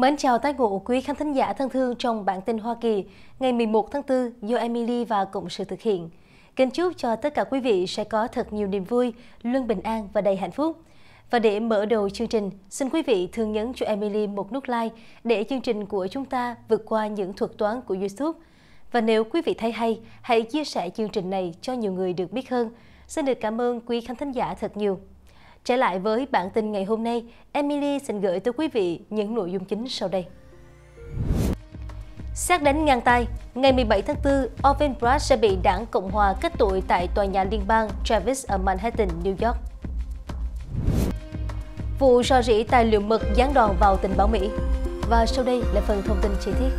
Mến chào tái ngộ quý khán thính giả thân thương trong bản tin Hoa Kỳ ngày 11 tháng 4 do Emily và Cộng sự thực hiện. Kính chúc cho tất cả quý vị sẽ có thật nhiều niềm vui, luôn bình an và đầy hạnh phúc. Và để mở đầu chương trình, xin quý vị thường nhấn cho Emily một nút like để chương trình của chúng ta vượt qua những thuật toán của YouTube. Và nếu quý vị thấy hay, hãy chia sẻ chương trình này cho nhiều người được biết hơn. Xin được cảm ơn quý khán thính giả thật nhiều. Trở lại với bản tin ngày hôm nay, Emily xin gửi tới quý vị những nội dung chính sau đây. Xét đánh ngang tay, ngày 17 tháng 4, Orvin Brad sẽ bị đảng Cộng hòa kết tội tại tòa nhà liên bang Travis ở Manhattan, New York. Vụ rò rỉ tài liệu mật gián đòn vào tình báo Mỹ. Và sau đây là phần thông tin chi tiết.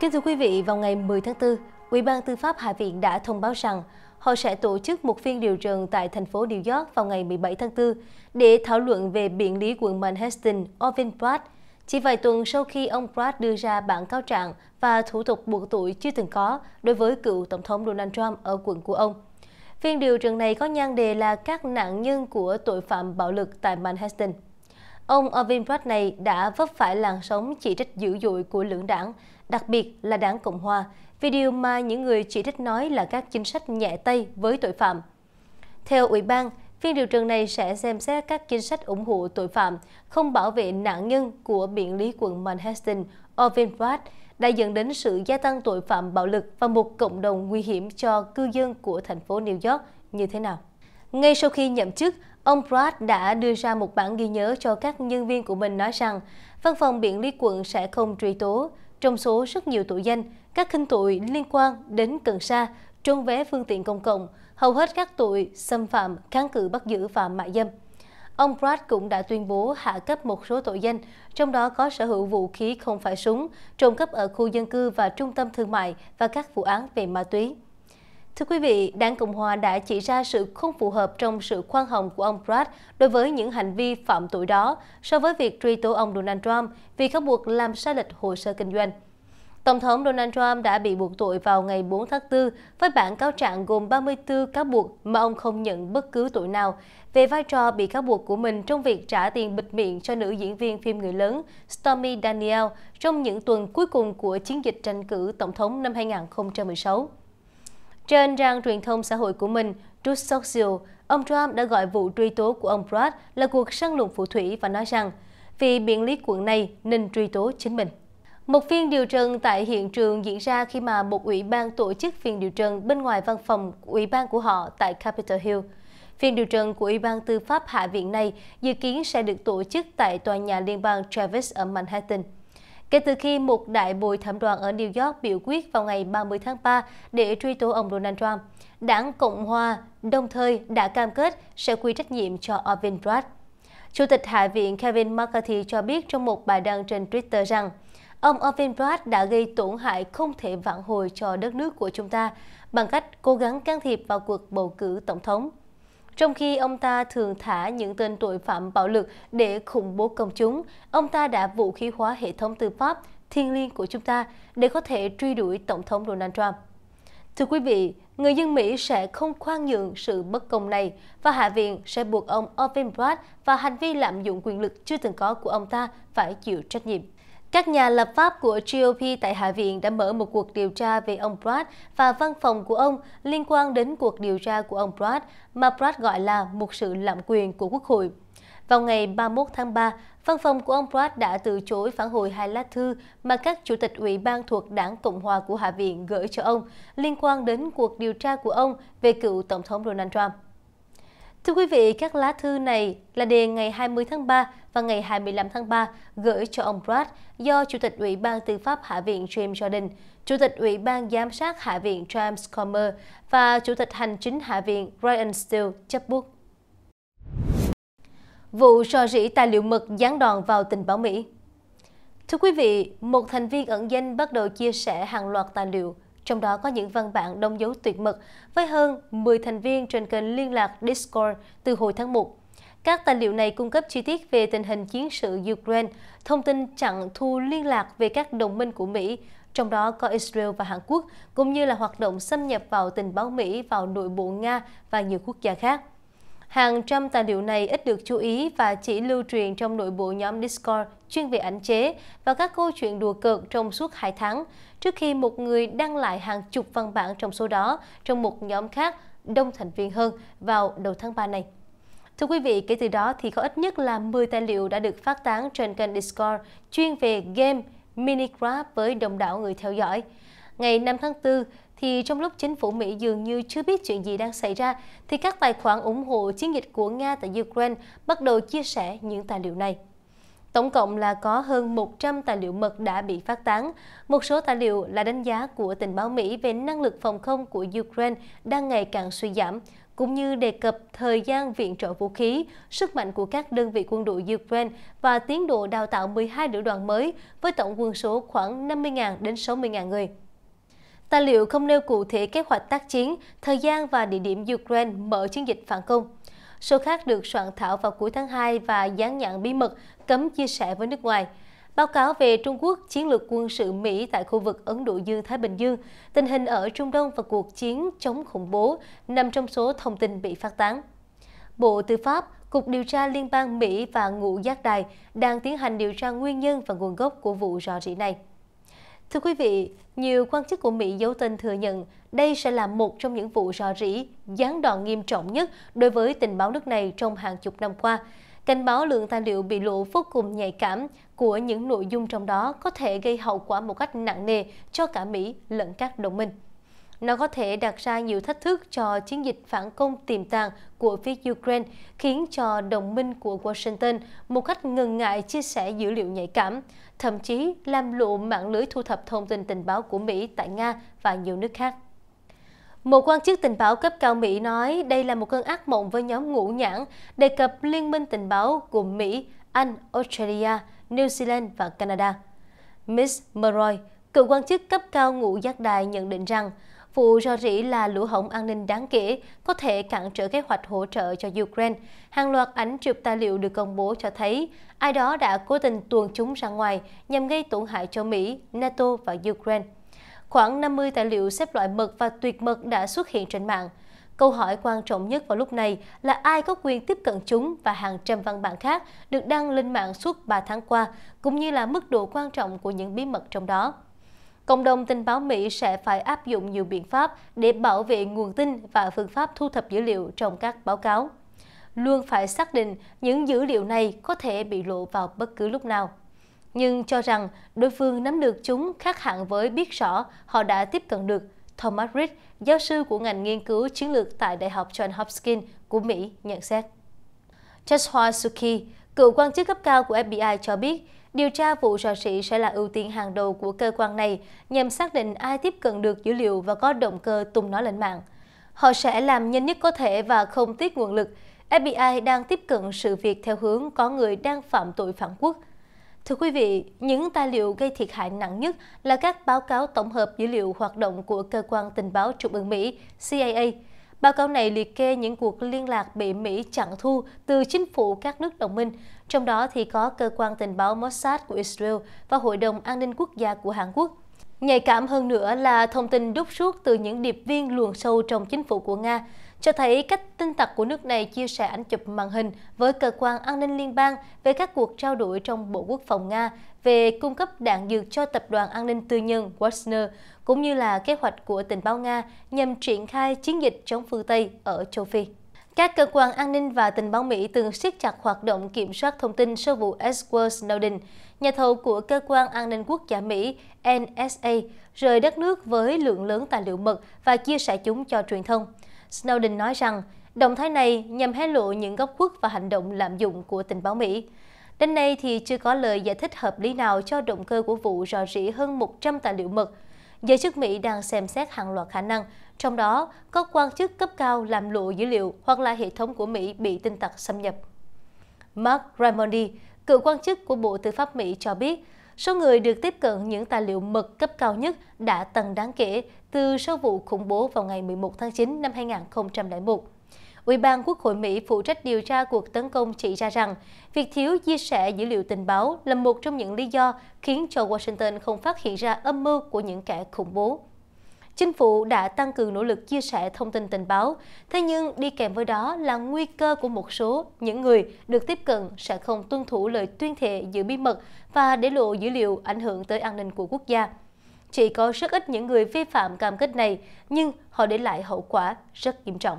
Kính thưa quý vị, vào ngày 10 tháng 4, Ủy ban Tư pháp Hạ viện đã thông báo rằng họ sẽ tổ chức một phiên điều trần tại thành phố New York vào ngày 17 tháng 4 để thảo luận về biện lý quận Manhattan Orvin Pratt, chỉ vài tuần sau khi ông Pratt đưa ra bản cáo trạng và thủ tục buộc tội chưa từng có đối với cựu Tổng thống Donald Trump ở quận của ông. Phiên điều trần này có nhan đề là các nạn nhân của tội phạm bạo lực tại Manhattan. Ông Irving Pratt này đã vấp phải làn sóng chỉ trích dữ dội của lưỡng đảng, đặc biệt là đảng Cộng Hòa, Video mà những người chỉ trích nói là các chính sách nhẹ tay với tội phạm. Theo Ủy ban, phiên điều trần này sẽ xem xét các chính sách ủng hộ tội phạm không bảo vệ nạn nhân của biện lý quận Manhattan, Orvin Pratt, đã dẫn đến sự gia tăng tội phạm bạo lực và một cộng đồng nguy hiểm cho cư dân của thành phố New York như thế nào. Ngay sau khi nhậm chức, ông Pratt đã đưa ra một bản ghi nhớ cho các nhân viên của mình nói rằng văn phòng biện lý quận sẽ không truy tố, trong số rất nhiều tội danh, các khinh tội liên quan đến cần sa, trôn vé phương tiện công cộng, hầu hết các tội xâm phạm, kháng cự bắt giữ và mại dâm. Ông Brad cũng đã tuyên bố hạ cấp một số tội danh, trong đó có sở hữu vũ khí không phải súng, trộm cắp ở khu dân cư và trung tâm thương mại và các vụ án về ma túy. Thưa quý vị, Đảng Cộng Hòa đã chỉ ra sự không phù hợp trong sự khoan hồng của ông Brad đối với những hành vi phạm tội đó so với việc truy tố ông Donald Trump vì cáo buộc làm sai lệch hồ sơ kinh doanh. Tổng thống Donald Trump đã bị buộc tội vào ngày 4 tháng 4 với bản cáo trạng gồm 34 cáo buộc mà ông không nhận bất cứ tội nào về vai trò bị cáo buộc của mình trong việc trả tiền bịt miệng cho nữ diễn viên phim người lớn Stormy Daniel trong những tuần cuối cùng của chiến dịch tranh cử tổng thống năm 2016. Trên trang truyền thông xã hội của mình, Truth Social, ông Trump đã gọi vụ truy tố của ông Brad là cuộc săn lùng phụ thủy và nói rằng vì biện lý quận này nên truy tố chính mình. Một phiên điều trần tại hiện trường diễn ra khi mà một ủy ban tổ chức phiên điều trần bên ngoài văn phòng ủy ban của họ tại Capitol Hill. Phiên điều trần của Ủy ban Tư pháp Hạ viện này dự kiến sẽ được tổ chức tại tòa nhà liên bang Travis ở Manhattan kể từ khi một đại bồi thẩm đoàn ở New York biểu quyết vào ngày 30 tháng 3 để truy tố ông Donald Trump. Đảng Cộng Hòa đồng thời đã cam kết sẽ quy trách nhiệm cho Orvin Brad. Chủ tịch Hạ viện Kevin McCarthy cho biết trong một bài đăng trên Twitter rằng ông Orvin Brad đã gây tổn hại không thể vãn hồi cho đất nước của chúng ta bằng cách cố gắng can thiệp vào cuộc bầu cử tổng thống. Trong khi ông ta thường thả những tên tội phạm bạo lực để khủng bố công chúng, ông ta đã vũ khí hóa hệ thống tư pháp thiêng liêng của chúng ta để có thể truy đuổi Tổng thống Donald Trump. Thưa quý vị, người dân Mỹ sẽ không khoan nhượng sự bất công này và Hạ viện sẽ buộc ông Orvin Brad và hành vi lạm dụng quyền lực chưa từng có của ông ta phải chịu trách nhiệm. Các nhà lập pháp của GOP tại Hạ viện đã mở một cuộc điều tra về ông Brad và văn phòng của ông liên quan đến cuộc điều tra của ông Brad mà Brad gọi là một sự lạm quyền của Quốc hội. Vào ngày 31 tháng 3, văn phòng của ông Brad đã từ chối phản hồi hai lá thư mà các chủ tịch ủy ban thuộc đảng Cộng hòa của Hạ viện gửi cho ông liên quan đến cuộc điều tra của ông về cựu Tổng thống Donald Trump. Thưa quý vị, các lá thư này là đề ngày 20 tháng 3 vào ngày 25 tháng 3 gửi cho ông Brad do Chủ tịch Ủy ban Tư pháp Hạ viện James Jordan, Chủ tịch Ủy ban Giám sát Hạ viện James Comer và Chủ tịch Hành chính Hạ viện Ryan Steele chấp bút. Vụ so rỉ tài liệu mật gián đòn vào tình báo Mỹ Thưa quý vị, một thành viên ẩn danh bắt đầu chia sẻ hàng loạt tài liệu, trong đó có những văn bản đông dấu tuyệt mật với hơn 10 thành viên trên kênh liên lạc Discord từ hồi tháng 1 các tài liệu này cung cấp chi tiết về tình hình chiến sự Ukraine, thông tin chặn thu liên lạc về các đồng minh của Mỹ, trong đó có Israel và Hàn Quốc, cũng như là hoạt động xâm nhập vào tình báo Mỹ vào nội bộ Nga và nhiều quốc gia khác. Hàng trăm tài liệu này ít được chú ý và chỉ lưu truyền trong nội bộ nhóm Discord chuyên về ảnh chế và các câu chuyện đùa cợt trong suốt 2 tháng, trước khi một người đăng lại hàng chục văn bản trong số đó trong một nhóm khác đông thành viên hơn vào đầu tháng 3 này. Thưa quý vị, kể từ đó thì có ít nhất là 10 tài liệu đã được phát tán trên kênh Discord chuyên về game Minecraft với đông đảo người theo dõi. Ngày 5 tháng 4, thì trong lúc chính phủ Mỹ dường như chưa biết chuyện gì đang xảy ra, thì các tài khoản ủng hộ chiến dịch của Nga tại Ukraine bắt đầu chia sẻ những tài liệu này. Tổng cộng là có hơn 100 tài liệu mật đã bị phát tán. Một số tài liệu là đánh giá của tình báo Mỹ về năng lực phòng không của Ukraine đang ngày càng suy giảm, cũng như đề cập thời gian viện trợ vũ khí, sức mạnh của các đơn vị quân đội Ukraine và tiến độ đào tạo 12 lữ đoàn mới với tổng quân số khoảng 50.000 đến 60.000 người. Tài liệu không nêu cụ thể kế hoạch tác chiến, thời gian và địa điểm Ukraine mở chiến dịch phản công. Số khác được soạn thảo vào cuối tháng 2 và dán nhãn bí mật cấm chia sẻ với nước ngoài – Báo cáo về Trung Quốc, chiến lược quân sự Mỹ tại khu vực Ấn Độ Dương-Thái Bình Dương, tình hình ở Trung Đông và cuộc chiến chống khủng bố nằm trong số thông tin bị phát tán. Bộ Tư pháp, Cục Điều tra Liên bang Mỹ và ngũ Giác Đài đang tiến hành điều tra nguyên nhân và nguồn gốc của vụ rò rỉ này. Thưa quý vị, nhiều quan chức của Mỹ giấu tên thừa nhận đây sẽ là một trong những vụ rò rỉ, gián đoạn nghiêm trọng nhất đối với tình báo nước này trong hàng chục năm qua – cảnh báo lượng tài liệu bị lộ vô cùng nhạy cảm của những nội dung trong đó có thể gây hậu quả một cách nặng nề cho cả Mỹ lẫn các đồng minh. Nó có thể đặt ra nhiều thách thức cho chiến dịch phản công tiềm tàng của phía Ukraine, khiến cho đồng minh của Washington một cách ngần ngại chia sẻ dữ liệu nhạy cảm, thậm chí làm lộ mạng lưới thu thập thông tin tình báo của Mỹ tại Nga và nhiều nước khác. Một quan chức tình báo cấp cao Mỹ nói đây là một cơn ác mộng với nhóm ngũ nhãn, đề cập liên minh tình báo gồm Mỹ, Anh, Australia, New Zealand và Canada. Miss Murray, cựu quan chức cấp cao ngũ giác đài nhận định rằng vụ rò rỉ là lũ hổng an ninh đáng kể, có thể cản trở kế hoạch hỗ trợ cho Ukraine. Hàng loạt ảnh chụp tài liệu được công bố cho thấy ai đó đã cố tình tuồn chúng ra ngoài nhằm gây tổn hại cho Mỹ, NATO và Ukraine khoảng 50 tài liệu xếp loại mật và tuyệt mật đã xuất hiện trên mạng. Câu hỏi quan trọng nhất vào lúc này là ai có quyền tiếp cận chúng và hàng trăm văn bản khác được đăng lên mạng suốt 3 tháng qua, cũng như là mức độ quan trọng của những bí mật trong đó. Cộng đồng tình báo Mỹ sẽ phải áp dụng nhiều biện pháp để bảo vệ nguồn tin và phương pháp thu thập dữ liệu trong các báo cáo. Luôn phải xác định những dữ liệu này có thể bị lộ vào bất cứ lúc nào nhưng cho rằng đối phương nắm được chúng khác hẳn với biết rõ họ đã tiếp cận được, Thomas Reed, giáo sư của ngành nghiên cứu chiến lược tại Đại học John Hopkins của Mỹ, nhận xét. Joshua Suki, cựu quan chức cấp cao của FBI cho biết, điều tra vụ rò rỉ sẽ là ưu tiên hàng đầu của cơ quan này nhằm xác định ai tiếp cận được dữ liệu và có động cơ tung nó lên mạng. Họ sẽ làm nhanh nhất có thể và không tiết nguồn lực. FBI đang tiếp cận sự việc theo hướng có người đang phạm tội phản quốc – Thưa quý vị, những tài liệu gây thiệt hại nặng nhất là các báo cáo tổng hợp dữ liệu hoạt động của Cơ quan Tình báo Trung ương Mỹ, CIA. Báo cáo này liệt kê những cuộc liên lạc bị Mỹ chặn thu từ chính phủ các nước đồng minh, trong đó thì có Cơ quan Tình báo Mossad của Israel và Hội đồng An ninh Quốc gia của Hàn Quốc. Nhạy cảm hơn nữa là thông tin đúc suốt từ những điệp viên luồn sâu trong chính phủ của Nga, cho thấy cách tin tặc của nước này chia sẻ ảnh chụp màn hình với cơ quan an ninh liên bang về các cuộc trao đổi trong Bộ Quốc phòng Nga về cung cấp đạn dược cho tập đoàn an ninh tư nhân Wagner, cũng như là kế hoạch của tình báo Nga nhằm triển khai chiến dịch chống phương Tây ở châu Phi. Các cơ quan an ninh và tình báo Mỹ từng siết chặt hoạt động kiểm soát thông tin sau vụ Edward Snowden, nhà thầu của cơ quan an ninh quốc gia Mỹ NSA rời đất nước với lượng lớn tài liệu mật và chia sẻ chúng cho truyền thông. Snowden nói rằng động thái này nhằm hé lộ những góc khuất và hành động lạm dụng của tình báo Mỹ. Đến nay thì chưa có lời giải thích hợp lý nào cho động cơ của vụ rò rỉ hơn 100 tài liệu mật. Giới chức Mỹ đang xem xét hàng loạt khả năng, trong đó có quan chức cấp cao làm lộ dữ liệu hoặc là hệ thống của Mỹ bị tin tặc xâm nhập. Mark Raimondi, cựu quan chức của Bộ Tư pháp Mỹ cho biết, Số người được tiếp cận những tài liệu mật cấp cao nhất đã tăng đáng kể từ sau vụ khủng bố vào ngày 11 tháng 9 năm 2001. Ủy ban Quốc hội Mỹ phụ trách điều tra cuộc tấn công chỉ ra rằng việc thiếu chia sẻ dữ liệu tình báo là một trong những lý do khiến cho Washington không phát hiện ra âm mưu của những kẻ khủng bố. Chính phủ đã tăng cường nỗ lực chia sẻ thông tin tình báo, thế nhưng đi kèm với đó là nguy cơ của một số những người được tiếp cận sẽ không tuân thủ lời tuyên thệ giữ bí mật và để lộ dữ liệu ảnh hưởng tới an ninh của quốc gia. Chỉ có rất ít những người vi phạm cam kết này, nhưng họ để lại hậu quả rất nghiêm trọng.